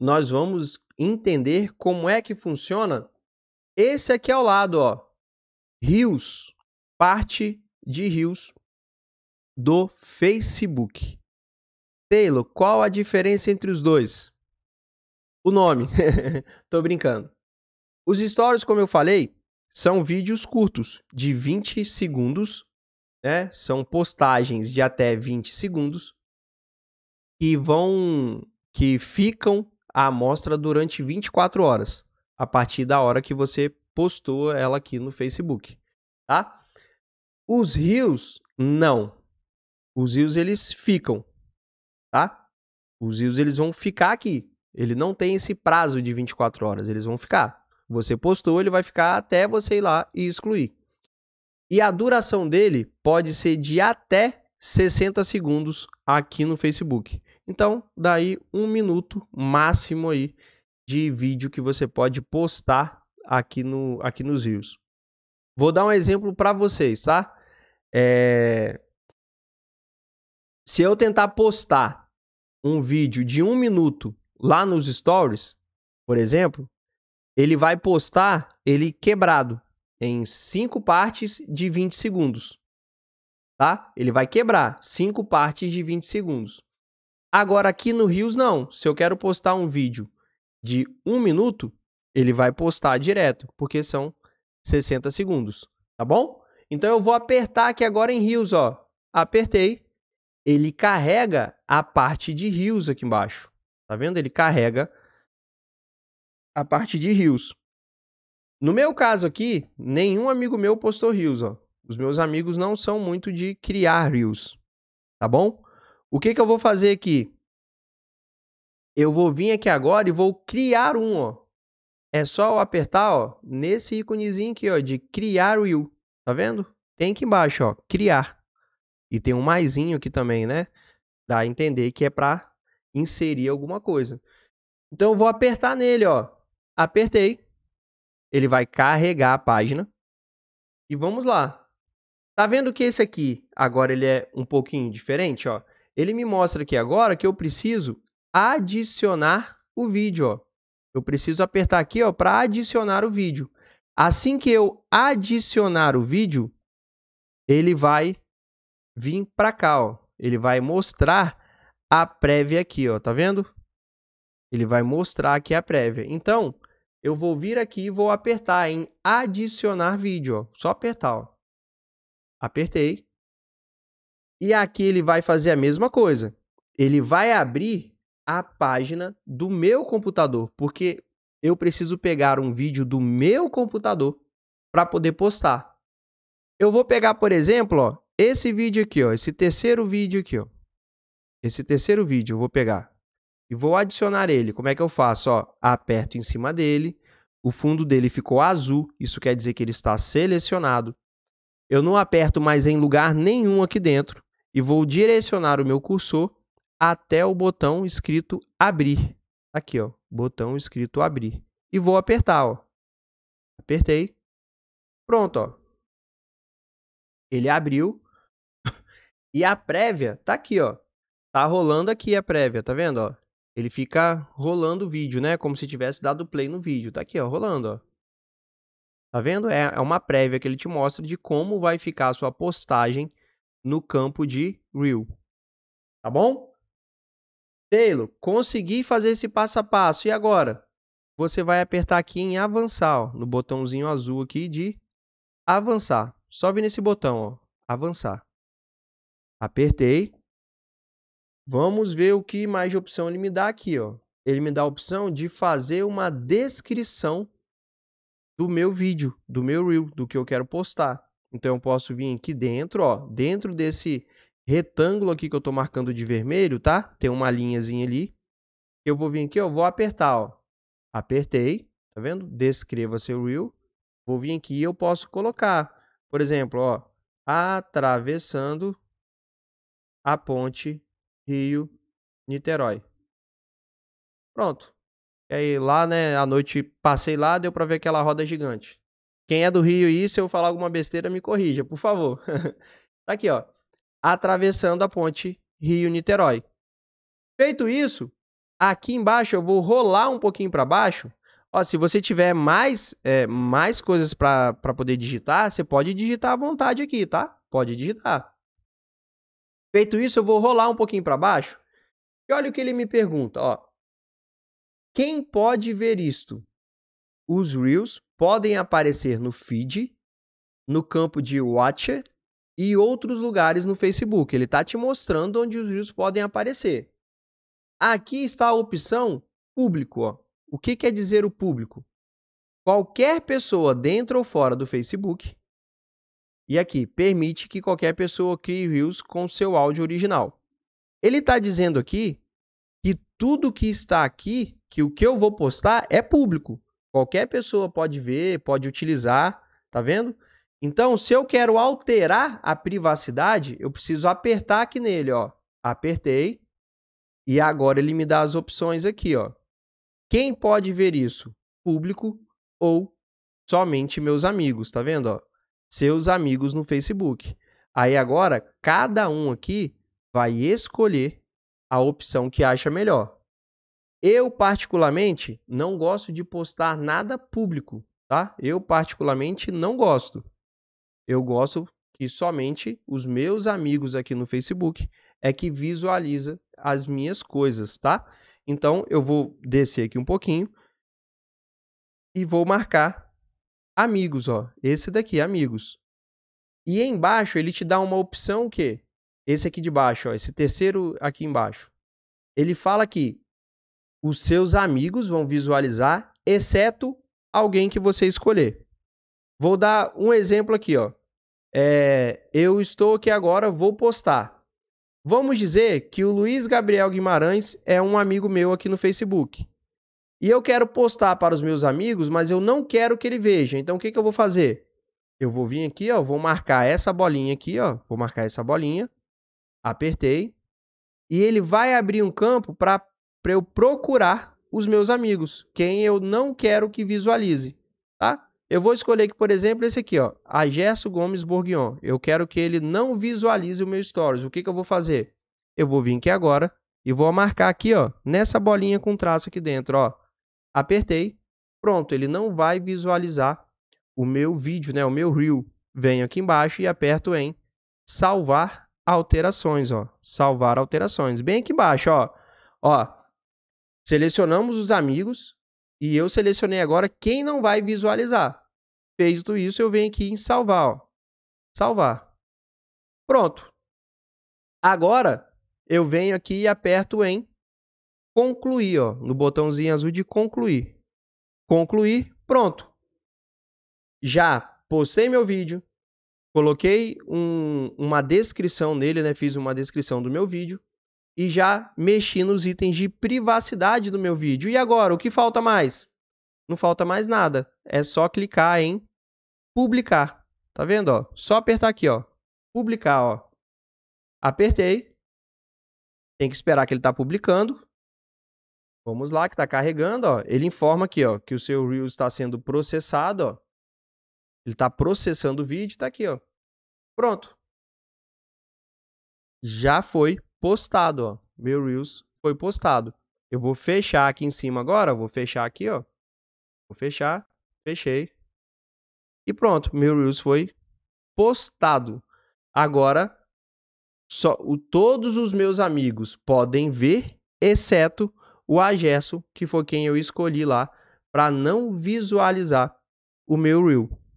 nós vamos entender como é que funciona esse aqui ao lado, ó. Rios, parte de rios do Facebook. Taylor, qual a diferença entre os dois? O nome. Tô brincando. Os stories, como eu falei, são vídeos curtos de 20 segundos, né? São postagens de até 20 segundos que vão que ficam a amostra durante 24 horas, a partir da hora que você postou ela aqui no Facebook, tá? Os rios não. Os rios eles ficam, tá? Os rios eles vão ficar aqui. Ele não tem esse prazo de 24 horas, eles vão ficar. Você postou, ele vai ficar até você ir lá e excluir. E a duração dele pode ser de até 60 segundos aqui no Facebook. Então, daí um minuto máximo aí de vídeo que você pode postar aqui, no, aqui nos rios. Vou dar um exemplo para vocês, tá? É... Se eu tentar postar um vídeo de um minuto lá nos stories, por exemplo, ele vai postar ele quebrado em cinco partes de 20 segundos. Tá? Ele vai quebrar cinco partes de 20 segundos. Agora aqui no Rios não. Se eu quero postar um vídeo de um minuto, ele vai postar direto, porque são 60 segundos, tá bom? Então eu vou apertar aqui agora em Rios, ó. Apertei. Ele carrega a parte de Rios aqui embaixo. Tá vendo? Ele carrega a parte de Rios. No meu caso aqui, nenhum amigo meu postou Rios, ó. Os meus amigos não são muito de criar Rios, tá bom? O que, que eu vou fazer aqui? Eu vou vir aqui agora e vou criar um, ó. É só eu apertar, ó, nesse íconezinho aqui, ó, de criar will. Tá vendo? Tem aqui embaixo, ó, criar. E tem um maisinho aqui também, né? Dá a entender que é para inserir alguma coisa. Então eu vou apertar nele, ó. Apertei. Ele vai carregar a página. E vamos lá. Tá vendo que esse aqui agora ele é um pouquinho diferente, ó? Ele me mostra aqui agora que eu preciso adicionar o vídeo. Ó. Eu preciso apertar aqui para adicionar o vídeo. Assim que eu adicionar o vídeo, ele vai vir para cá. Ó. Ele vai mostrar a prévia aqui, ó, tá vendo? Ele vai mostrar aqui a prévia. Então, eu vou vir aqui e vou apertar em adicionar vídeo, ó. Só apertar, ó. Apertei. E aqui ele vai fazer a mesma coisa. Ele vai abrir a página do meu computador, porque eu preciso pegar um vídeo do meu computador para poder postar. Eu vou pegar, por exemplo, ó, esse vídeo aqui, ó, esse terceiro vídeo aqui, ó. Esse terceiro vídeo eu vou pegar e vou adicionar ele. Como é que eu faço? Ó, aperto em cima dele, o fundo dele ficou azul, isso quer dizer que ele está selecionado. Eu não aperto mais em lugar nenhum aqui dentro e vou direcionar o meu cursor até o botão escrito abrir. Aqui, ó, botão escrito abrir. E vou apertar, ó. Apertei. Pronto, ó. Ele abriu. e a prévia tá aqui, ó. Tá rolando aqui a prévia, tá vendo, ó? Ele fica rolando o vídeo, né? Como se tivesse dado play no vídeo. Tá aqui, ó, rolando, ó. Tá vendo? É, é uma prévia que ele te mostra de como vai ficar a sua postagem no campo de real. Tá bom? Taylor, consegui fazer esse passo a passo. E agora? Você vai apertar aqui em avançar, ó, no botãozinho azul aqui de avançar. Só nesse botão, ó, avançar. Apertei. Vamos ver o que mais de opção ele me dá aqui, ó. Ele me dá a opção de fazer uma descrição do meu vídeo, do meu reel, do que eu quero postar. Então eu posso vir aqui dentro, ó, dentro desse retângulo aqui que eu estou marcando de vermelho, tá? Tem uma linhazinha ali. Eu vou vir aqui, ó, vou apertar, ó. Apertei, tá vendo? Descreva seu reel. Vou vir aqui e eu posso colocar, por exemplo, ó, atravessando a ponte Rio-Niterói. Pronto. E aí lá, né, à noite passei lá, deu para ver aquela roda gigante. Quem é do Rio e se eu falar alguma besteira, me corrija, por favor. tá aqui, ó. Atravessando a ponte Rio-Niterói. Feito isso, aqui embaixo eu vou rolar um pouquinho para baixo. Ó, se você tiver mais, é, mais coisas para poder digitar, você pode digitar à vontade aqui, tá? Pode digitar. Feito isso, eu vou rolar um pouquinho para baixo. E olha o que ele me pergunta, ó. Quem pode ver isto? os Reels podem aparecer no feed, no campo de Watcher e outros lugares no Facebook. Ele está te mostrando onde os Reels podem aparecer. Aqui está a opção público. Ó. O que quer dizer o público? Qualquer pessoa dentro ou fora do Facebook. E aqui, permite que qualquer pessoa crie Reels com seu áudio original. Ele está dizendo aqui que tudo que está aqui, que o que eu vou postar é público. Qualquer pessoa pode ver, pode utilizar, tá vendo? Então, se eu quero alterar a privacidade, eu preciso apertar aqui nele, ó. Apertei. E agora ele me dá as opções aqui, ó. Quem pode ver isso? Público ou somente meus amigos, tá vendo, ó? Seus amigos no Facebook. Aí agora, cada um aqui vai escolher a opção que acha melhor. Eu, particularmente, não gosto de postar nada público, tá? Eu, particularmente, não gosto. Eu gosto que somente os meus amigos aqui no Facebook é que visualiza as minhas coisas, tá? Então, eu vou descer aqui um pouquinho e vou marcar amigos, ó. Esse daqui, amigos. E embaixo ele te dá uma opção que esse aqui de baixo, ó, esse terceiro aqui embaixo. Ele fala que os seus amigos vão visualizar, exceto alguém que você escolher. Vou dar um exemplo aqui, ó. É, eu estou aqui agora, vou postar. Vamos dizer que o Luiz Gabriel Guimarães é um amigo meu aqui no Facebook. E eu quero postar para os meus amigos, mas eu não quero que ele veja. Então o que, que eu vou fazer? Eu vou vir aqui, ó, vou marcar essa bolinha aqui, ó, vou marcar essa bolinha. Apertei. E ele vai abrir um campo para para eu procurar os meus amigos, quem eu não quero que visualize, tá? Eu vou escolher que, por exemplo, esse aqui, ó, Agesso Gomes Bourguignon. Eu quero que ele não visualize o meu stories. O que, que eu vou fazer? Eu vou vir aqui agora e vou marcar aqui, ó, nessa bolinha com traço aqui dentro, ó. Apertei, pronto, ele não vai visualizar o meu vídeo, né, o meu reel. Venho aqui embaixo e aperto em salvar alterações, ó. Salvar alterações. Bem aqui embaixo, ó. Ó, Selecionamos os amigos e eu selecionei agora quem não vai visualizar. Feito isso, eu venho aqui em salvar. Ó. Salvar. Pronto. Agora, eu venho aqui e aperto em concluir, ó, no botãozinho azul de concluir. Concluir, pronto. Já postei meu vídeo, coloquei um, uma descrição nele, né? Fiz uma descrição do meu vídeo e já mexi nos itens de privacidade do meu vídeo. E agora, o que falta mais? Não falta mais nada. É só clicar em publicar. Tá vendo, ó? Só apertar aqui, ó. Publicar, ó. Apertei. Tem que esperar que ele tá publicando. Vamos lá, que está carregando, ó. Ele informa aqui, ó, que o seu Reels está sendo processado, ó. Ele está processando o vídeo, está aqui, ó. Pronto. Já foi postado, ó. Meu Reels foi postado. Eu vou fechar aqui em cima agora, vou fechar aqui, ó. Vou fechar, fechei. E pronto, meu Reels foi postado. Agora, só o, todos os meus amigos podem ver, exceto o Agesso, que foi quem eu escolhi lá para não visualizar o meu Reel.